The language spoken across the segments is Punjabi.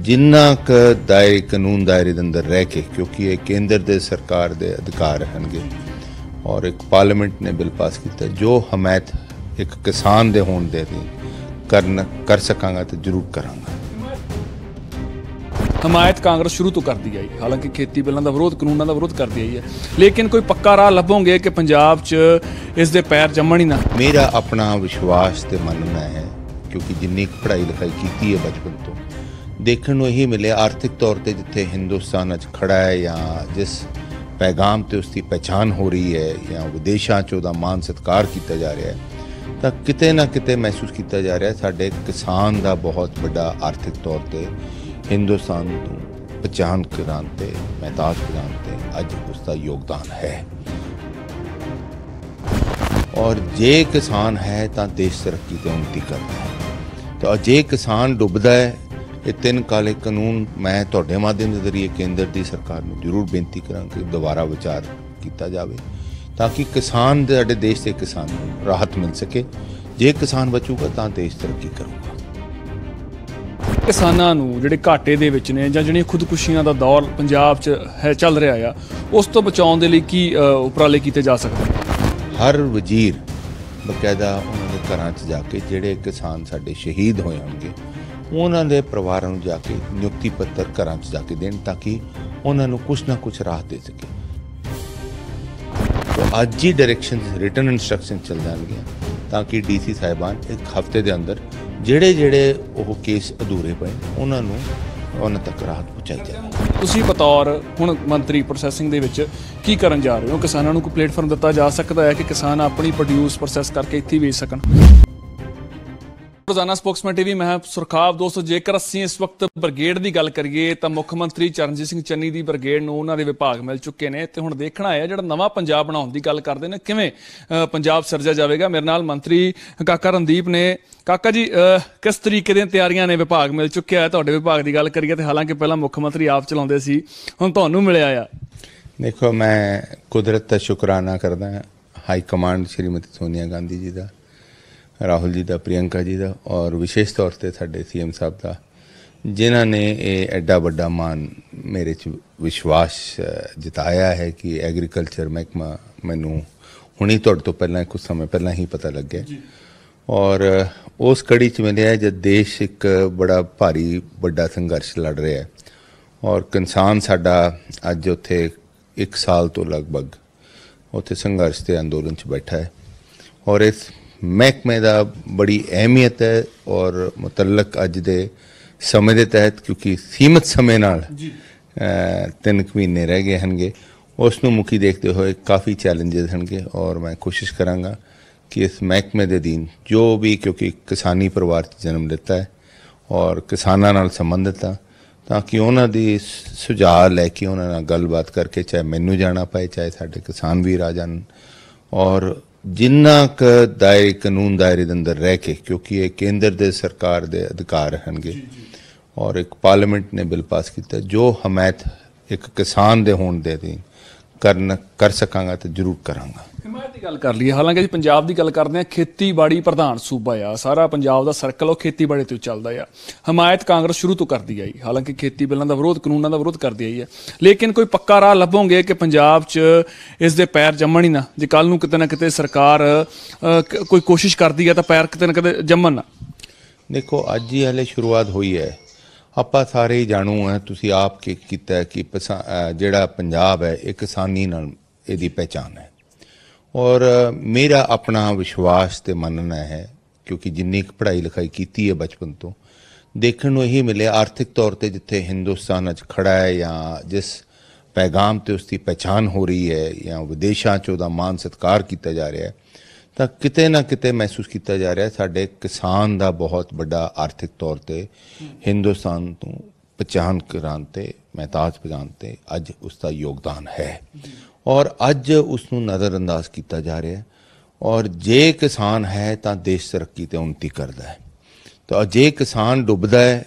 ਜਿੰਨਾ ਕ ਦਾਇਰੇ ਕਾਨੂੰਨ ਦਾਇਰੇ ਦੇ ਅੰਦਰ ਰਹਿ ਕੇ ਕਿਉਂਕਿ ਇਹ ਕੇਂਦਰ ਦੇ ਸਰਕਾਰ ਦੇ ਅਧਿਕਾਰ ਹਨਗੇ ਔਰ ਇੱਕ ਪਾਰਲੀਮੈਂਟ ਨੇ ਬਿੱਲ ਪਾਸ ਕੀਤਾ ਜੋ ਹਮਾਇਤ ਇੱਕ ਕਿਸਾਨ ਦੇ ਹੋਣ ਦੇ ਦੀ ਕਰਨ ਕਰ ਸਕਾਂਗਾ ਤੇ ਜ਼ਰੂਰ ਕਰਾਂਗਾ ਹਮਾਇਤ ਕਾਂਗਰਸ ਸ਼ੁਰੂ ਤੋਂ ਕਰਦੀ ਆਈ ਹਾਲਾਂਕਿ ਖੇਤੀ ਬਿੱਲਾਂ ਦਾ ਵਿਰੋਧ ਕਾਨੂੰਨਾਂ ਦਾ ਵਿਰੋਧ ਕਰਦੀ ਆਈ ਹੈ ਲੇਕਿਨ ਕੋਈ ਪੱਕਾ ਰਾਹ ਲੱਭੋਗੇ ਕਿ ਪੰਜਾਬ 'ਚ ਇਸ ਦੇ ਪੈਰ ਜੰਮਣ ਹੀ ਨਾ ਮੇਰਾ ਆਪਣਾ ਵਿਸ਼ਵਾਸ ਤੇ ਮੰਨਣਾ ਹੈ ਕਿਉਂਕਿ ਜਿੰਨੀ ਪੜ੍ਹਾਈ ਲਿਖਾਈ ਕੀਤੀ ਹੈ ਬਚਪਨ ਤੋਂ ਦੇਖਣ ਨੂੰ ਇਹੀ ਮਿਲਿਆ ਆਰਥਿਕ ਤੌਰ ਤੇ ਜਿੱਥੇ ਹਿੰਦੁਸਤਾਨ ਅੱਜ ਖੜਾ ਹੈ ਜਾਂ ਜਿਸ ਪੈਗਾਮ ਤੇ ਉਸ ਦੀ ਪਛਾਣ ਹੋ ਰਹੀ ਹੈ ਜਾਂ ਵਿਦੇਸ਼ਾਂ 'ਚ ਉਹਦਾ ਮਾਨ ਸਤਕਾਰ ਕੀਤਾ ਜਾ ਰਿਹਾ ਹੈ ਤਾਂ ਕਿਤੇ ਨਾ ਕਿਤੇ ਮਹਿਸੂਸ ਕੀਤਾ ਜਾ ਰਿਹਾ ਸਾਡੇ ਕਿਸਾਨ ਦਾ ਬਹੁਤ ਵੱਡਾ ਆਰਥਿਕ ਤੌਰ ਤੇ ਹਿੰਦੁਸਤਾਨ ਨੂੰ ਪਛਾਣ ਕਰਾਂ ਤੇ ਮਹਿਤਾਜ ਕਰਾਂ ਤੇ ਅੱਜ ਉਸ ਦਾ ਯੋਗਦਾਨ ਹੈ ਔਰ ਜੇ ਕਿਸਾਨ ਹੈ ਤਾਂ ਦੇਸ਼ ਤਰੱਕੀ ਤੇ ਉਨਤੀ ਕਰਦਾ ਹੈ ਤਾਂ ਜੇ ਕਿਸਾਨ ਡੁੱਬਦਾ ਹੈ ਇਹ ਤਿੰਨ ਕਾਲੇ ਕਾਨੂੰਨ ਮੈਂ ਤੁਹਾਡੇ ਮਾਧਿਅਮ ਦੇ ਜ਼ਰੀਏ ਕੇਂਦਰ ਦੀ ਸਰਕਾਰ ਨੂੰ ਜ਼ਰੂਰ ਬੇਨਤੀ ਕਰਾਂ ਕਿ ਦੁਬਾਰਾ ਵਿਚਾਰ ਕੀਤਾ ਜਾਵੇ ਤਾਂ ਕਿ ਕਿਸਾਨ ਦੇ ਸਾਡੇ ਦੇਸ਼ ਦੇ ਕਿਸਾਨ ਨੂੰ ਰਾਹਤ ਮਿਲ ਸਕੇ ਜੇ ਕਿਸਾਨ ਬਚੂਗਾ ਤਾਂ ਦੇਸ਼ ਤਰੱਕੀ ਕਰੂਗਾ ਕਿਸਾਨਾਂ ਨੂੰ ਜਿਹੜੇ ਘਾਟੇ ਦੇ ਵਿੱਚ ਨੇ ਜਾਂ ਜਿਹੜੀਆਂ ਖੁਦਕੁਸ਼ੀਆਂ ਦਾ ਦੌਰ ਪੰਜਾਬ 'ਚ ਹੈ ਚੱਲ ਰਿਹਾ ਆ ਉਸ ਤੋਂ ਬਚਾਉਣ ਦੇ ਲਈ ਕੀ ਉਪਰਾਲੇ ਕੀਤੇ ਜਾ ਸਕਦੇ ਹਰ ਵਜ਼ੀਰ ਬਕਾਇਦਾ ਉਹਨਾਂ ਦੇ ਘਰਾਂ 'ਚ ਜਾ ਕੇ ਜਿਹੜੇ ਕਿਸਾਨ ਸਾਡੇ ਸ਼ਹੀਦ ਹੋਏ ਹੋਣਗੇ ਉਹਨਾਂ ਦੇ ਪਰਿਵਾਰਾਂ ਨੂੰ ਜਾ ਕੇ ਨਿਯੁਕਤੀ ਪੱਤਰ ਘਰਾਂ 'ਚ ਜਾ ਕੇ ਦੇਣ ਤਾਂ ਕਿ ਉਹਨਾਂ ਨੂੰ ਕੁਝ ਨਾ ਕੁਝ ਰਾਹਤ ਦੇ ਸਕੇ ਅੱਜ ਹੀ ਡਾਇਰੈਕਸ਼ਨਸ ਰਿਟਨ ਇਨਸਟਰਕਸ਼ਨ ਚੱਲ ਜਾਣਗੀਆਂ ਤਾਂ ਕਿ ਡੀਸੀ ਸਾਹਿਬਾਨ ਇੱਕ ਹਫਤੇ ਦੇ ਅੰਦਰ ਜਿਹੜੇ ਜਿਹੜੇ ਉਹ ਕੇਸ ਅਧੂਰੇ ਪਏ ਉਹਨਾਂ ਨੂੰ ਉਹਨਾਂ ਤੱਕ ਰਾਹਤ ਪਹੁੰਚਾਈ ਜਾਵੇ ਤੁਸੀਂ ਬਤੌਰ ਹੁਣ ਮੰਤਰੀ ਪ੍ਰੋਸੈਸਿੰਗ ਦੇ ਵਿੱਚ ਕੀ ਕਰਨ ਜਾ ਰਹੇ ਹੋ ਕਿਸਾਨਾਂ ਨੂੰ ਕੋਈ ਪਲੇਟਫਾਰਮ ਦਿੱਤਾ ਜਾ ਸਕਦਾ ਹੈ ਕਿ ਕਿਸਾਨ ਆਪਣੀ ਪ੍ਰੋਡਿਊਸ ਪ੍ਰੋਸੈਸ ਕਰਕੇ ਇੱਥੇ ਵੇਚ ਸਕਣ ਰੋਜ਼ਾਨਾ ਸਪੋਕਸਮੈਨ ਟੀਵੀ ਮੈਂ ਸੁਰਖਾਬ ਦੋਸਤੋ ਜੇਕਰ ਅਸੀਂ ਇਸ ਵਕਤ ਬ੍ਰਿਗੇਡ ਦੀ ਗੱਲ ਕਰੀਏ ਤਾਂ ਮੁੱਖ ਮੰਤਰੀ ਚਰਨਜੀਤ ਸਿੰਘ ਚੰਨੀ ਦੀ ਬ੍ਰਿਗੇਡ ਨੂੰ ਉਹਨਾਂ ਦੇ ਵਿਭਾਗ ਮਿਲ ਚੁੱਕੇ ਨੇ ਤੇ ਹੁਣ ਦੇਖਣਾ ਹੈ ਜਿਹੜਾ ਨਵਾਂ ਪੰਜਾਬ ਬਣਾਉਣ ਦੀ ਗੱਲ ਕਰਦੇ ਨੇ ਕਿਵੇਂ ਪੰਜਾਬ ਸਰਜਾ ਜਾਵੇਗਾ ਮੇਰੇ ਨਾਲ ਮੰਤਰੀ ਕਾਕਾ ਰਣਦੀਪ ਨੇ ਕਾਕਾ ਜੀ ਕਿਸ ਤਰੀਕੇ ਦੀਆਂ ਤਿਆਰੀਆਂ ਨੇ ਵਿਭਾਗ ਮਿਲ ਚੁੱਕਿਆ ਤੁਹਾਡੇ ਵਿਭਾਗ ਦੀ ਗੱਲ ਕਰੀਏ ਤੇ ਹਾਲਾਂਕਿ ਪਹਿਲਾਂ ਮੁੱਖ ਮੰਤਰੀ ਆਪ ਚਲਾਉਂਦੇ ਸੀ ਹੁਣ ਤੁਹਾਨੂੰ ਮਿਲਿਆ ਆ ਦੇਖੋ ਮੈਂ ਕੁਦਰਤ ਦਾ ਸ਼ੁਕਰਾਨਾ ਕਰਦਾ ਹਾਂ ਹਾਈ ਕਮਾਂਡ ਸ਼੍ਰੀਮਤੀ ਸੋਨੀਆ ਗਾਂਧੀ ਜੀ ਦਾ ਰਾਹੁਲ ਜੀ ਦਾ ਪ੍ਰਿਯੰਕਾ ਜੀ ਦਾ ਔਰ ਵਿਸ਼ੇਸ਼ ਤੌਰ ਤੇ ਸਾਡੇ ਸੀਐਮ ਸਾਹਿਬ ਦਾ ਜਿਨ੍ਹਾਂ ਨੇ ਇਹ ਐਡਾ ਵੱਡਾ ਮਾਨ ਮੇਰੇ 'ਚ ਵਿਸ਼ਵਾਸ ਜਿਤਾਇਆ ਹੈ ਕਿ ਐਗਰੀਕਲਚਰ ਮਹਿਕਮਾ ਮੈਨੂੰ ਹੁਣੀ ਤੁਹਾਡੇ ਤੋਂ ਪਹਿਲਾਂ ਕੁਝ ਸਮੇਂ ਪਹਿਲਾਂ ਹੀ ਪਤਾ ਲੱਗ ਗਿਆ ਔਰ ਉਸ ਕੜੀ 'ਚ ਮਿਲਿਆ ਜਦ ਦੇਸ਼ ਇੱਕ ਬੜਾ ਭਾਰੀ ਵੱਡਾ ਸੰਘਰਸ਼ ਲੜ ਰਿਹਾ ਹੈ ਔਰ ਕਿਸਾਨ ਸਾਡਾ ਅੱਜ ਉੱਥੇ 1 ਸਾਲ ਤੋਂ ਲਗਭਗ ਉੱਥੇ ਸੰਘਰਸ਼ ਤੇ ਅੰਦੋਲਨ 'ਚ ਬੈਠਾ ਹੈ ਔਰ ਇਸ ਮਹਿਕਮੇ ਦਾ ਬੜੀ ਅਹਿਮੀਅਤ ਹੈ ਔਰ ਮੁਤਲਕ ਅੱਜ ਦੇ ਸਮੇਂ ਦੇ ਤਹਿਤ ਕਿਉਂਕਿ ਸੀਮਤ ਸਮੇਂ ਨਾਲ ਜੀ ਤਿੰਨ ਮਹੀਨੇ ਰਹਿ ਗਏ ਹਨਗੇ ਉਸ ਨੂੰ ਮੁਖੀ ਦੇਖਦੇ ਹੋਏ ਕਾਫੀ ਚੈਲੰਜਸ ਹਨਗੇ ਔਰ ਮੈਂ ਕੋਸ਼ਿਸ਼ ਕਰਾਂਗਾ ਕਿ ਇਸ ਮਹਿਕਮੇ ਦੇ ਦਿਨ ਜੋ ਵੀ ਕਿਉਂਕਿ ਕਿਸਾਨੀ ਪਰਿਵਾਰ ਚ ਜਨਮ ਲਿੱਤਾ ਹੈ ਔਰ ਕਿਸਾਨਾਂ ਨਾਲ ਸੰਬੰਧਿਤ ਆ ਤਾਂ ਕਿ ਉਹਨਾਂ ਦੀ ਸੁਝਾਅ ਲੈ ਕੇ ਉਹਨਾਂ ਨਾਲ ਗੱਲਬਾਤ ਕਰਕੇ ਚਾਹੇ ਮੈਨੂੰ ਜਾਣਾ ਪਏ ਚਾਹੇ ਸਾਡੇ ਕਿਸਾਨ ਵੀਰ ਆ ਜਾਣ ਔਰ ਜਿੰਨਾ ਕ ਦਾਇਰੇ ਕਾਨੂੰਨ ਦਾਇਰੇ ਦੇ ਅੰਦਰ ਰਹਿ ਕੇ ਕਿਉਂਕਿ ਇਹ ਕੇਂਦਰ ਦੇ ਸਰਕਾਰ ਦੇ ਅਧਿਕਾਰ ਹਨਗੇ ਔਰ ਇੱਕ ਪਾਰਲੀਮੈਂਟ ਨੇ ਬਿੱਲ ਪਾਸ ਕੀਤਾ ਜੋ ਹਮਾਇਤ ਇੱਕ ਕਿਸਾਨ ਦੇ ਹੋਣ ਦੇ ਦੀ ਕਰਨ ਕਰ ਸਕਾਂਗਾ ਤੇ ਜ਼ਰੂਰ ਕਰਾਂਗਾ ਹਿਮਾਇਤ ਦੀ ਗੱਲ ਕਰ ਲਈਏ ਹਾਲਾਂਕਿ ਜੀ ਪੰਜਾਬ ਦੀ ਗੱਲ ਕਰਦੇ ਆ ਖੇਤੀਬਾੜੀ ਪ੍ਰਧਾਨ ਸੂਬਾ ਆ ਸਾਰਾ ਪੰਜਾਬ ਦਾ ਸਰਕਲ ਉਹ ਖੇਤੀਬਾੜੀ ਤੋਂ ਚੱਲਦਾ ਆ ਹਮਾਇਤ ਕਾਂਗਰਸ ਸ਼ੁਰੂ ਤੋਂ ਕਰਦੀ ਆਈ ਹਾਲਾਂਕਿ ਖੇਤੀ ਬਿੱਲਾਂ ਦਾ ਵਿਰੋਧ ਕਾਨੂੰਨਾਂ ਦਾ ਵਿਰੋਧ ਕਰਦੀ ਆਈ ਆ ਲੇਕਿਨ ਕੋਈ ਪੱਕਾ ਰਾਹ ਲੱਭੋਗੇ ਕਿ ਪੰਜਾਬ 'ਚ ਇਸ ਦੇ ਪੈਰ ਜੰਮਣ ਹੀ ਨਾ ਜੇ ਕੱਲ ਨੂੰ ਕਿਤੇ ਨਾ ਕਿਤੇ ਸਰਕਾਰ ਕੋਈ ਕੋਸ਼ਿਸ਼ ਕਰਦੀ ਆ ਤਾਂ ਪੈਰ ਕਿਤੇ ਨਾ ਕਿਤੇ ਜੰਮਣ ਨਾ ਦੇਖੋ ਅੱਜ ਹੀ ਹਲੇ ਸ਼ੁਰੂਆਤ ਹੋਈ ਹੈ ਆਪਾਂ ਸਾਰੇ ਹੀ ਜਾਣੂ ਆ ਤੁਸੀਂ ਆਪ ਕੀ ਕੀਤਾ ਕਿ ਜਿਹੜਾ ਪੰਜਾਬ ਹੈ ਇਹ ਕਿਸਾਨੀ ਨਾਲ ਇਹਦੀ ਪਛਾਣ ਹੈ ਔਰ ਮੇਰਾ ਆਪਣਾ ਵਿਸ਼ਵਾਸ ਤੇ ਮੰਨਣਾ ਹੈ ਕਿਉਂਕਿ ਜਿੰਨੀ ਕੁ ਪੜ੍ਹਾਈ ਲਿਖਾਈ ਕੀਤੀ ਹੈ ਬਚਪਨ ਤੋਂ ਦੇਖਣ ਨੂੰ ਇਹੀ ਮਿਲੇ ਆਰਥਿਕ ਤੌਰ ਤੇ ਜਿੱਥੇ ਹਿੰਦੁਸਤਾਨ ਅੱਜ ਖੜਾ ਹੈ ਜਾਂ ਜਿਸ ਪੈਗਾਮ ਤੇ ਉਸ ਦੀ ਪਛਾਣ ਹੋ ਰਹੀ ਹੈ ਜਾਂ ਵਿਦੇਸ਼ਾਂ 'ਚ ਉਹਦਾ ਮਾਨ ਸਤਕਾਰ ਕੀਤਾ ਜਾ ਰਿਹਾ ਹੈ ਤਾਂ ਕਿਤੇ ਨਾ ਕਿਤੇ ਮਹਿਸੂਸ ਕੀਤਾ ਜਾ ਰਿਹਾ ਸਾਡੇ ਕਿਸਾਨ ਦਾ ਬਹੁਤ ਵੱਡਾ ਆਰਥਿਕ ਤੌਰ ਤੇ ਹਿੰਦੁਸਤਾਨ ਤੋਂ ਪਛਾਣ ਕਰਾਂ ਤੇ ਮਹਿਤਾਜ ਪਛਾਣ ਤੇ ਅੱਜ ਉਸ ਦਾ ਯੋਗਦਾਨ ਹੈ ਔਰ ਅੱਜ ਉਸ ਨੂੰ ਨਜ਼ਰਅੰਦਾਜ਼ ਕੀਤਾ ਜਾ ਰਿਹਾ ਹੈ ਔਰ ਜੇ ਕਿਸਾਨ ਹੈ ਤਾਂ ਦੇਸ਼ ਤਰੱਕੀ ਤੇ ਉਨਤੀ ਕਰਦਾ ਹੈ ਤਾਂ ਜੇ ਕਿਸਾਨ ਡੁੱਬਦਾ ਹੈ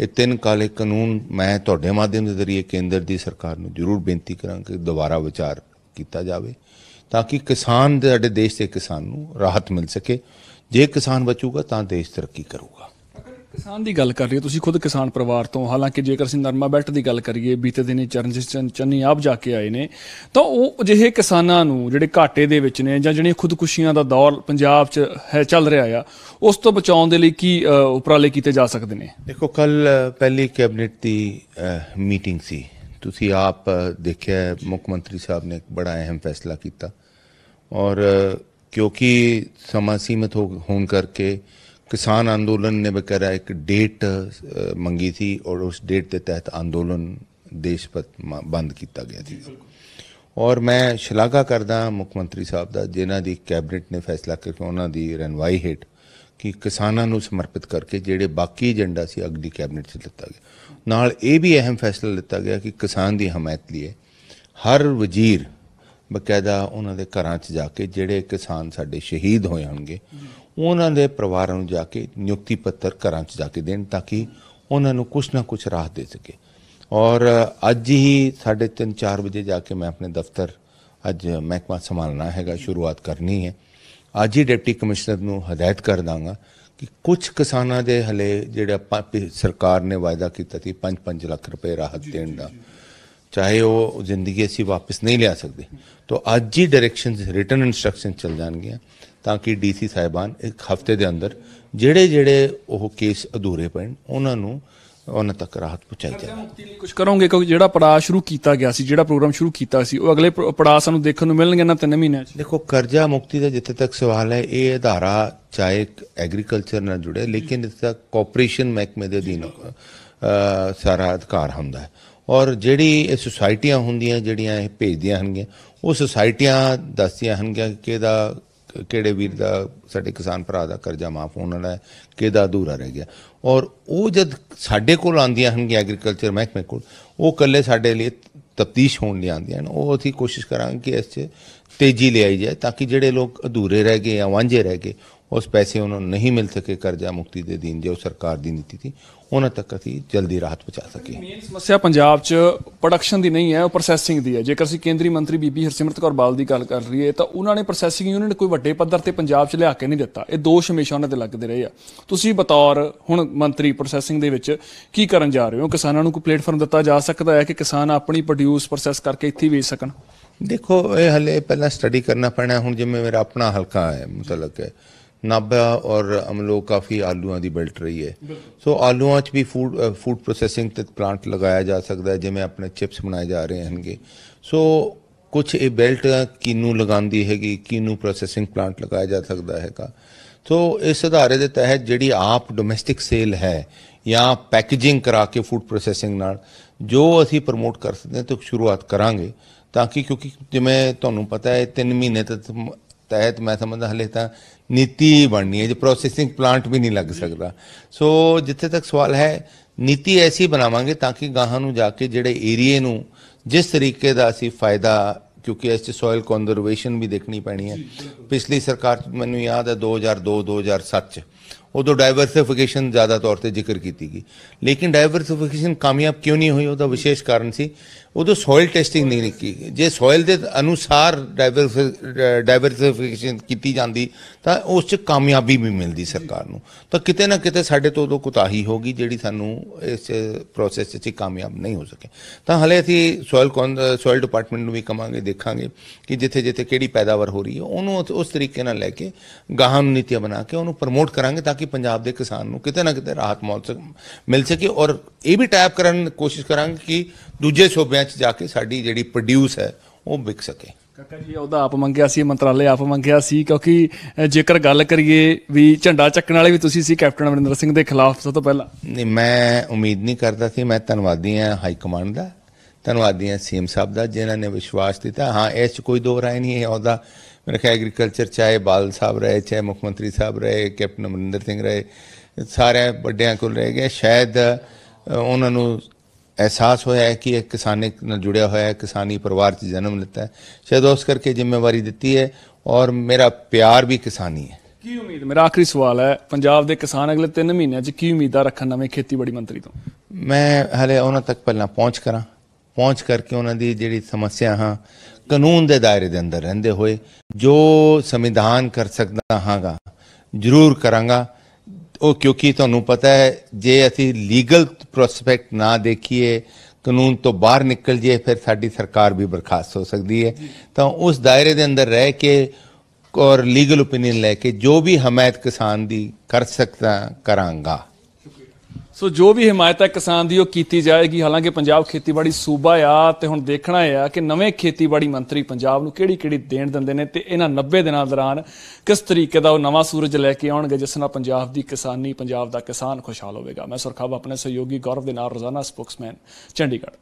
ਇਹ ਤਿੰਨ ਕਾਲੇ ਕਾਨੂੰਨ ਮੈਂ ਤੁਹਾਡੇ ਮਾਧਿਅਮ ਦੇ ਜ਼ਰੀਏ ਕੇਂਦਰ ਦੀ ਸਰਕਾਰ ਨੂੰ ਜ਼ਰੂਰ ਬੇਨਤੀ ਕਰਾਂ ਕਿ ਦੁਬਾਰਾ ਵਿਚਾਰ ਕੀਤਾ ਜਾਵੇ ਤਾਂ ਕਿ ਕਿਸਾਨ ਦੇ ਸਾਡੇ ਦੇਸ਼ ਦੇ ਕਿਸਾਨ ਨੂੰ ਰਾਹਤ ਮਿਲ ਸਕੇ ਜੇ ਕਿਸਾਨ ਬਚੂਗਾ ਤਾਂ ਦੇਸ਼ ਤਰੱਕੀ ਕਰੂਗਾ ਕਿਸਾਨ ਦੀ ਗੱਲ ਕਰ ਰਹੀ ਤੁਸੀਂ ਖੁਦ ਕਿਸਾਨ ਪਰਿਵਾਰ ਤੋਂ ਹਾਲਾਂਕਿ ਜੇਕਰ ਅਸੀਂ ਨਰਮਾ ਬੈਲਟ ਦੀ ਗੱਲ ਕਰੀਏ ਬੀਤੇ ਦਿਨੀ ਚਰਨ ਚੰਨੀ ਆਪ ਜਾ ਕੇ ਆਏ ਨੇ ਤਾਂ ਉਹ ਅਜਿਹੇ ਕਿਸਾਨਾਂ ਨੂੰ ਜਿਹੜੇ ਘਾਟੇ ਦੇ ਵਿੱਚ ਨੇ ਜਾਂ ਜਿਹੜੇ ਖੁਦਕੁਸ਼ੀਆਂ ਦਾ ਦੌਰ ਪੰਜਾਬ 'ਚ ਹੈ ਚੱਲ ਰਿਹਾ ਆ ਉਸ ਤੋਂ ਬਚਾਉਣ ਦੇ ਲਈ ਕੀ ਉਪਰਾਲੇ ਕੀਤੇ ਜਾ ਸਕਦੇ ਨੇ ਦੇਖੋ ਕੱਲ ਪਹਿਲੀ ਕੈਬਨਿਟ ਦੀ ਮੀਟਿੰਗ ਸੀ ਤੁਸੀਂ ਆਪ ਦੇਖਿਆ ਮੁੱਖ ਮੰਤਰੀ ਸਾਹਿਬ ਨੇ ਇੱਕ ਬੜਾ ਅਹਿਮ ਫੈਸਲਾ ਕੀਤਾ ਔਰ ਕਿਉਂਕਿ ਸਮਾਂ ਸੀਮਤ ਹੋਣ ਕਰਕੇ ਕਿਸਾਨ ਅੰਦੋਲਨ ਨੇ ਬਕਰਾ ਇੱਕ ਡੇਟ ਮੰਗੀ ਸੀ ਔਰ ਉਸ ਡੇਟ ਦੇ ਤਹਿਤ ਅੰਦੋਲਨ ਦੇਸ਼ ਪਤ ਬੰਦ ਕੀਤਾ ਗਿਆ ਸੀ ਔਰ ਮੈਂ ਸ਼ਲਾਘਾ ਕਰਦਾ ਮੁੱਖ ਮੰਤਰੀ ਸਾਹਿਬ ਦਾ ਜਿਨ੍ਹਾਂ ਦੀ ਕੈਬਨਿਟ ਨੇ ਫੈਸਲਾ ਕਰਕੇ ਉਹਨਾਂ ਦੀ ਰਨਵਾਈ ਹੇਟ ਕਿ ਕਿਸਾਨਾਂ ਨੂੰ ਸਮਰਪਿਤ ਕਰਕੇ ਜਿਹੜੇ ਬਾਕੀ ਏਜੰਡਾ ਸੀ ਅਗਲੀ ਕੈਬਨਿਟ 'ਚ ਲਿੱਤਾ ਗਿਆ ਨਾਲ ਇਹ ਵੀ ਅਹਿਮ ਫੈਸਲਾ ਲਿੱਤਾ ਗਿਆ ਕਿ ਕਿਸਾਨ ਦੀ ਹਮਾਇਤ ਲਈ ਹਰ ਵਜ਼ੀਰ ਬਕਾਇਦਾ ਉਹਨਾਂ ਦੇ ਘਰਾਂ 'ਚ ਜਾ ਕੇ ਜਿਹੜੇ ਕਿਸਾਨ ਸਾਡੇ ਸ਼ਹੀਦ ਹੋਏ ਹਨਗੇ ਉਹਨਾਂ ਦੇ ਪਰਿਵਾਰਾਂ ਨੂੰ ਜਾ ਕੇ ਨਿਯੁਕਤੀ ਪੱਤਰ ਘਰਾਂ 'ਚ ਜਾ ਕੇ ਦੇਣ ਤਾਂ ਕਿ ਉਹਨਾਂ ਨੂੰ ਕੁਝ ਨਾ ਕੁਝ ਰਾਹਤ ਦੇ ਸਕੇ ਔਰ ਅੱਜ ਹੀ 3:30-4 ਵਜੇ ਜਾ ਕੇ ਮੈਂ ਆਪਣੇ ਦਫ਼ਤਰ ਅੱਜ ਮਹਿਕਮਾ ਸੰਭਾਲਣਾ ਹੈਗਾ ਸ਼ੁਰੂਆਤ ਕਰਨੀ ਹੈ ਅੱਜ ਹੀ ਡਿਪਟੀ ਕਮਿਸ਼ਨਰ ਨੂੰ ਹਦਾਇਤ ਕਰ ਦਾਂਗਾ ਕਿ ਕੁਝ ਕਿਸਾਨਾਂ ਦੇ ਹਲੇ ਜਿਹੜਾ ਸਰਕਾਰ ਨੇ ਵਾਅਦਾ ਕੀਤਾ ਸੀ 5-5 ਲੱਖ ਰੁਪਏ ਰਾਹਤ ਦੇਣ ਦਾ ਚਾਹੇ ਉਹ ਜ਼ਿੰਦਗੀ ਅਸੀਂ ਵਾਪਸ ਨਹੀਂ ਲਿਆ ਸਕਦੇ ਤਾਂ ਅੱਜ ਹੀ ਡਾਇਰੈਕਸ਼ਨਸ ਰਿਟਨ ਇਨਸਟਰਕਸ਼ਨ ਚੱਲ ਜਾਣਗੀਆਂ ਤਾਂ ਕਿ ਡੀਸੀ ਸਾਹਿਬਾਨ ਇੱਕ ਹਫਤੇ ਦੇ ਅੰਦਰ ਜਿਹੜੇ ਜਿਹੜੇ ਉਹ ਕੇਸ ਅਧੂਰੇ ਪੈਣ ਉਹਨਾਂ ਨੂੰ ਉਹਨਾਂ ਤੱਕ ਰਾਹਤ ਪਹੁੰਚਾਈ ਜਾਵੇ ਕੁਝ ਕਰੋਗੇ ਕਿਉਂਕਿ ਜਿਹੜਾ ਪੜਾਅ ਸ਼ੁਰੂ ਕੀਤਾ ਗਿਆ ਸੀ ਜਿਹੜਾ ਪ੍ਰੋਗਰਾਮ ਸ਼ੁਰੂ ਕੀਤਾ ਸੀ ਉਹ ਅਗਲੇ ਪੜਾਅ ਸਾਨੂੰ ਦੇਖਣ ਨੂੰ ਮਿਲਣਗੇ ਨਾ ਤਿੰਨ ਮਹੀਨਿਆਂ 'ਚ ਦੇਖੋ ਕਰਜ਼ਾ ਮੁਕਤੀ ਦਾ ਜਿੱਥੇ ਤੱਕ ਸਵਾਲ ਹੈ ਇਹ ਅਧਾਰਾ ਚਾਹੇ ਐਗਰੀਕਲਚਰ ਨਾਲ ਜੁੜੇ ਲੇਕਿਨ ਇਸ ਦਾ ਕੋਆਪਰੇਸ਼ਨ ਮਹਿਕਮੇ ਦੇ ਅਧੀਨ ਸਾਰਾ ਅਧਿਕਾਰ ਹੁੰਦਾ ਹੈ ਔਰ ਜਿਹੜੀ ਇਹ ਸੁਸਾਇਟੀਆਂ ਹੁੰਦੀਆਂ ਜਿਹੜੀਆਂ ਇਹ ਭੇਜਦੀਆਂ ਹਨਗੀਆਂ ਉਹ ਸੁਸਾਇਟੀਆਂ ਦੱਸਦੀਆਂ ਹਨਗੀਆਂ ਕਿ ਇਹਦਾ ਕਿਹੜੇ ਵੀਰ ਦਾ ਸਾਡੇ ਕਿਸਾਨ ਭਰਾ ਦਾ ਕਰਜ਼ਾ ਮਾਫ ਹੋਣ ਵਾਲਾ ਹੈ ਕਿਹਦਾ ਅਧੂਰਾ ਰਹਿ ਗਿਆ ਔਰ ਉਹ ਜਦ ਸਾਡੇ ਕੋਲ ਆਉਂਦੀਆਂ ਹਨ ਕਿ ਐਗਰੀਕਲਚਰ ਮਹਿਕਮੇ ਕੋਲ ਉਹ ਕੱਲੇ ਸਾਡੇ ਲਈ ਤਫਤੀਸ਼ ਹੋਣ ਲਈ ਆਉਂਦੀਆਂ ਹਨ ਉਹ ਅਸੀਂ ਕੋਸ਼ਿਸ਼ ਕਰਾਂਗੇ ਕਿ ਇਸ 'ਚ ਤੇਜ਼ੀ ਲਿਆਈ ਜਾਏ ਤਾਂ ਕਿ ਜਿਹੜੇ ਲੋਕ ਅਧੂਰੇ ਰਹਿ ਗਏ ਜਾਂ ਵਾਂਝੇ ਰਹਿ ਗਏ ਉਸ ਪੈਸੇ ਉਹਨਾਂ ਨੂੰ ਨਹੀਂ ਮਿਲ ਸਕੇ ਕਰਜ਼ਾ ਮੁਕਤੀ ਦੇ ਦੀਨ ਜੋ ਸਰਕਾਰ ਦੀ ਨੀਤੀ ਸੀ ਉਹਨਾਂ ਤੱਕ ਅਸੀਂ ਜਲਦੀ ਰਾਹਤ ਪਹੁੰਚਾ ਸਕੇ ਮੇਨ ਸਮੱਸਿਆ ਪੰਜਾਬ 'ਚ ਪ੍ਰੋਡਕਸ਼ਨ ਦੀ ਨਹੀਂ ਹੈ ਉਹ ਪ੍ਰੋਸੈਸਿੰਗ ਦੀ ਹੈ ਜੇਕਰ ਅਸੀਂ ਕੇਂਦਰੀ ਮੰਤਰੀ ਬੀਬੀ ਹਰਸਿਮਰਤ ਕੌਰ ਬਾਲ ਦੀ ਗੱਲ ਕਰ ਰਹੀਏ ਤਾਂ ਉਹਨਾਂ ਨੇ ਪ੍ਰੋਸੈਸਿੰਗ ਯੂਨਿਟ ਕੋਈ ਵੱਡੇ ਪੱਧਰ ਤੇ ਪੰਜਾਬ 'ਚ ਲਿਆ ਕੇ ਨਹੀਂ ਦਿੱਤਾ ਇਹ ਦੋਸ਼ ਹਮੇਸ਼ਾ ਉਹਨਾਂ ਤੇ ਲੱਗਦੇ ਰਹੇ ਆ ਤੁਸੀਂ ਬਤੌਰ ਹੁਣ ਮੰਤਰੀ ਪ੍ਰੋਸੈਸਿੰਗ ਦੇ ਵਿੱਚ ਕੀ ਕਰਨ ਜਾ ਰਹੇ ਹੋ ਕਿਸਾਨਾਂ ਨੂੰ ਕੋਈ ਪਲੇਟਫਾਰਮ ਦਿੱਤਾ ਜਾ ਸਕਦਾ ਹੈ ਕਿ ਕਿਸਾਨ ਆਪਣੀ ਪ੍ਰੋਡਿਊਸ ਪ੍ਰੋਸੈਸ ਕਰਕੇ ਇੱਥੇ ਵੇਚ ਸਕਣ ਦੇਖੋ ਇਹ ਹਲੇ ਪਹਿਲਾਂ ਸਟੱਡੀ ਕਰਨਾ ਪੈਣਾ ਹੁਣ ਜਿਵੇਂ ਮੇਰਾ ਆਪਣਾ ਹਲਕਾ ਹੈ ਮਤਲਬ ਹੈ ਨਾਬਾ ਔਰ ਅਮਲੋ ਕਾਫੀ ਆਲੂਆਂ ਦੀ ਬੈਲਟ ਰਹੀ ਹੈ ਸੋ ਆਲੂਆਂ 'ਚ ਵੀ ਫੂਡ ਫੂਡ ਪ੍ਰੋਸੈਸਿੰਗ ਤੇ ਪਲਾਂਟ ਲਗਾਇਆ ਜਾ ਸਕਦਾ ਹੈ ਜਿਵੇਂ ਆਪਣੇ ਚਿਪਸ ਬਣਾਏ ਜਾ ਰਹੇ ਹਨਗੇ ਸੋ ਕੁਝ ਇਹ ਬੈਲਟ ਕਿਨੂੰ ਲਗਾਉਂਦੀ ਹੈਗੀ ਕਿਨੂੰ ਪ੍ਰੋਸੈਸਿੰਗ ਪਲਾਂਟ ਲਗਾਇਆ ਜਾ ਸਕਦਾ ਹੈਗਾ ਸੋ ਇਸ ਅਧਾਰੇ ਦੇ ਤਹਿਤ ਜਿਹੜੀ ਆਪ ਡੋਮੈਸਟਿਕ ਸੇਲ ਹੈ ਜਾਂ ਪੈਕੇਜਿੰਗ ਕਰਾ ਕੇ ਫੂਡ ਪ੍ਰੋਸੈਸਿੰਗ ਨਾਲ ਜੋ ਅਸੀਂ ਪ੍ਰਮੋਟ ਕਰ ਸਕਦੇ ਹਾਂ ਤੇ ਸ਼ੁਰੂਆਤ ਕਰਾਂਗੇ ਤਾਂ ਕਿ ਕਿਉਂਕਿ ਜਿਵੇਂ ਤੁਹਾਨੂੰ ਪਤਾ ਹੈ 3 ਮਹੀਨੇ ਤੱਕ ਤਹਿਤ ਮੈਂ ਸਮਝਦਾ ਹਲੇ ਤਾਂ ਨੀਤੀ ਬਣਨੀ ਹੈ ਜੇ ਪ੍ਰੋਸੈਸਿੰਗ ਪਲਾਂਟ ਵੀ ਨਹੀਂ ਲੱਗ ਸਕਦਾ ਸੋ ਜਿੱਥੇ ਤੱਕ ਸਵਾਲ ਹੈ ਨੀਤੀ ਐਸੀ ਬਣਾਵਾਂਗੇ ਤਾਂ ਕਿ ਗਾਹਾਂ ਨੂੰ ਜਾ ਕੇ ਜਿਹੜੇ ਏਰੀਏ ਨੂੰ ਜਿਸ ਤਰੀਕੇ ਦਾ ਅਸੀਂ ਫਾਇਦਾ ਕਿਉਂਕਿ ਇਸ ਤੇ ਸੋਇਲ ਕੰਜ਼ਰਵੇਸ਼ਨ ਵੀ ਦੇਖਣੀ ਪੈਣੀ ਹੈ ਪਿਛਲੀ ਸਰਕਾਰ ਮੈਨੂੰ ਯਾਦ ਹੈ 2002 2007 'ਚ ਉਦੋਂ ਡਾਈਵਰਸਿਫਿਕੇਸ਼ਨ ਜ਼ਿਆਦਾ ਤੌਰ ਤੇ ਜ਼ਿਕਰ ਕੀਤੀ ਗਈ ਲੇਕਿਨ ਡਾਈਵਰਸਿਫਿਕੇਸ਼ਨ ਕਾਮਯਾਬ ਕਿਉਂ ਨਹੀਂ ਹੋਈ ਉਹਦਾ ਵਿਸ਼ੇਸ਼ ਕਾਰਨ ਸੀ ਉਦੋਂ ਸੋਇਲ ਟੈਸਟਿੰਗ ਨਹੀਂ ਕੀਤੀ ਜੇ ਸੋਇਲ ਦੇ ਅਨੁਸਾਰ ਡਾਈਵਰਸਿਫਿਕੇਸ਼ਨ ਕੀਤੀ ਜਾਂਦੀ ਤਾਂ ਉਸ 'ਚ ਕਾਮਯਾਬੀ ਵੀ ਮਿਲਦੀ ਸਰਕਾਰ ਨੂੰ ਤਾਂ ਕਿਤੇ ਨਾ ਕਿਤੇ ਸਾਡੇ ਤੋਂ ਉਦੋਂ ਕੁਤਾਹੀ ਹੋ ਗਈ ਜਿਹੜੀ ਸਾਨੂੰ ਇਸ ਪ੍ਰੋਸੈਸ 'ਚ ਕਾਮਯਾਬ ਨਹੀਂ ਹੋ ਸਕੇ ਤਾਂ ਹਲੇ ਅਸੀਂ ਸੋਇਲ ਸੋਇਲ ਡਿਪਾਰਟਮੈਂਟ ਨੂੰ ਵੀ ਕਮਾਂਗੇ ਦੇਖਾਂਗੇ ਕਿ ਜਿੱਥੇ ਜਿੱਥੇ ਕਿਹੜੀ ਪੈਦਾਵਾਰ ਹੋ ਰਹੀ ਹੈ ਉਹਨੂੰ ਉਸ ਤਰੀਕੇ ਨਾਲ ਲੈ ਕੇ ਗਾਹਾਂ ਨੂੰ ਨੀਤੀਆਂ ਬਣਾ ਕੇ ਉਹਨੂੰ ਪ੍ਰਮੋਟ ਕਰਾਂਗੇ ਤਾਂ ਕਿ ਪੰਜਾਬ ਦੇ ਕਿਸਾਨ ਨੂੰ ਕਿਤੇ ਨਾ ਕਿਤੇ ਰਾਹਤ ਮਿਲ ਸਕੇ ਔਰ ਇਹ ਵੀ ਟੈਪ ਕਰਨ ਕੋਸ਼ਿਸ਼ ਕਰਾਂਗੇ ਕਿ ਦੂਜੇ ਸੂਬਿਆਂ 'ਚ ਜਾ ਕੇ ਸਾਡੀ ਜਿਹੜੀ ਪ੍ਰੋਡਿਊਸ ਹੈ ਉਹ ਵਿਕ ਸਕੇ ਕਾਕਾ ਜੀ ਉਹਦਾ ਆਪ ਮੰਗਿਆ ਸੀ ਮੰਤਰਾਲੇ ਆਪ ਮੰਗਿਆ ਸੀ ਕਿਉਂਕਿ ਜੇਕਰ ਗੱਲ ਕਰੀਏ ਵੀ ਝੰਡਾ ਚੱਕਣ ਵਾਲੇ ਵੀ ਤੁਸੀਂ ਸੀ ਕੈਪਟਨ ਅਮਰਿੰਦਰ ਸਿੰਘ ਦੇ ਖਿਲਾਫ ਸਭ ਤੋਂ ਪਹਿਲਾਂ ਨਹੀਂ ਮੈਂ ਉਮੀਦ ਨਹੀਂ ਕਰਦਾ ਸੀ ਮੈਂ ਧੰਨਵਾਦੀ ਹਾਂ ਹਾਈ ਕਮਾਂਡ ਦਾ ਧੰਨਵਾਦੀ ਹਾਂ ਸੀਐਮ ਸਾਹਿਬ ਦਾ ਜਿਨ੍ਹਾਂ ਨੇ ਵਿਸ਼ਵਾਸ ਦਿੱਤਾ ਹਾਂ ਇਸ 'ਚ ਕੋਈ ਦੋ ਰਾਏ ਨਹੀਂ ਹੈ ਉਹਦਾ ਮੇਰੇ ਖਿਆਲ ਐਗਰੀਕਲਚਰ ਚਾਹੇ ਬਾਲ ਸਾਹਿਬ ਰਹੇ ਚਾਹੇ ਮੁੱਖ ਮੰਤਰੀ ਸਾਹਿਬ ਰਹੇ ਕੈਪਟਨ ਅਮਰਿੰਦਰ ਸਿੰਘ ਰਹੇ ਸਾਰੇ ਵੱਡਿਆਂ ਕੋਲ ਰਹਿ ਗਏ ਸ਼ਾਇਦ ਉਹਨਾਂ ਨੂੰ ਅਹਿਸਾਸ ਹੋਇਆ ਹੈ ਕਿ ਇੱਕ ਕਿਸਾਨੇ ਨਾਲ ਜੁੜਿਆ ਹੋਇਆ ਹੈ ਕਿਸਾਨੀ ਪਰਿਵਾਰ 'ਚ ਜਨਮ ਲਿੱਤਾ ਹੈ ਸ਼ਾਇਦ ਉਸ ਕਰਕੇ ਜ਼ਿੰਮੇਵਾਰੀ ਦਿੱਤੀ ਹੈ ਔਰ ਮੇਰਾ ਪਿਆਰ ਵੀ ਕਿਸਾਨੀ ਹੈ ਕੀ ਉਮੀਦ ਮੇਰਾ ਆਖਰੀ ਸਵਾਲ ਹੈ ਪੰਜਾਬ ਦੇ ਕਿਸਾਨ ਅਗਲੇ 3 ਮਹੀਨਿਆਂ 'ਚ ਕੀ ਉਮੀਦਾਂ ਰੱਖਣ ਨਵੇਂ ਖੇਤੀਬਾੜੀ ਮੰਤਰੀ ਤੋਂ ਮੈਂ ਹਲੇ ਉਹਨਾਂ ਤੱਕ ਪਹਿਲਾਂ ਪਹੁੰਚ ਕਰਾਂ ਪਹੁੰਚ ਕਰਕੇ ਉਹਨਾਂ ਦੀ ਜਿਹੜੀ ਸਮੱਸਿਆ ਹਾਂ ਕਾਨੂੰਨ ਦੇ ਦਾਇਰੇ ਦੇ ਅੰਦਰ ਰਹਿੰਦੇ ਹੋਏ ਜੋ ਸੰਵਿਧਾਨ ਕਰ ਸਕਦਾ ਹਾਂਗਾ ਜ਼ਰੂਰ ਕਰਾਂਗਾ ਉਹ ਕਿਉਂਕਿ ਤੁਹਾਨੂੰ ਪਤਾ ਹੈ ਜੇ ਅਸੀਂ ਲੀਗਲ ਪ੍ਰੋਸਪੈਕਟ ਨਾ ਦੇਖੀਏ ਕਾਨੂੰਨ ਤੋਂ ਬਾਹਰ ਨਿਕਲ ਜੇ ਫਿਰ ਸਾਡੀ ਸਰਕਾਰ ਵੀ ਬਰਖਾਸਤ ਹੋ ਸਕਦੀ ਹੈ ਤਾਂ ਉਸ ਦਾਇਰੇ ਦੇ ਅੰਦਰ ਰਹਿ ਕੇ ਔਰ ਲੀਗਲ ਓਪੀਨੀਅਨ ਲੈ ਕੇ ਜੋ ਵੀ ਹਮਾਇਤ ਕਿਸਾਨ ਦੀ ਕਰ ਸਕਦਾ ਕਰਾਂਗਾ ਸੋ ਜੋ ਵੀ ਹਮਾਇਤ ਹੈ ਕਿਸਾਨ ਦੀ ਉਹ ਕੀਤੀ ਜਾਏਗੀ ਹਾਲਾਂਕਿ ਪੰਜਾਬ ਖੇਤੀਬਾੜੀ ਸੂਬਾ ਆ ਤੇ ਹੁਣ ਦੇਖਣਾ ਹੈ ਕਿ ਨਵੇਂ ਖੇਤੀਬਾੜੀ ਮੰਤਰੀ ਪੰਜਾਬ ਨੂੰ ਕਿਹੜੀ-ਕਿਹੜੀ ਦੇਣ ਦਿੰਦੇ ਨੇ ਤੇ ਇਹਨਾਂ 90 ਦਿਨਾਂ ਦੌਰਾਨ ਕਿਸ ਤਰੀਕੇ ਦਾ ਉਹ ਨਵਾਂ ਸੂਰਜ ਲੈ ਕੇ ਆਉਣਗੇ ਜਿਸ ਨਾਲ ਪੰਜਾਬ ਦੀ ਕਿਸਾਨੀ ਪੰਜਾਬ ਦਾ ਕਿਸਾਨ ਖੁਸ਼ਹਾਲ ਹੋਵੇਗਾ ਮੈਂ ਸਰਖਾਬ ਆਪਣੇ ਸਹਿਯੋਗੀ ਗੌਰਵ ਦੇ ਨਾਲ ਰੋਜ਼ਾਨਾ ਸਪੋਕਸਮੈਨ ਚੰਡੀਗੜ੍ਹ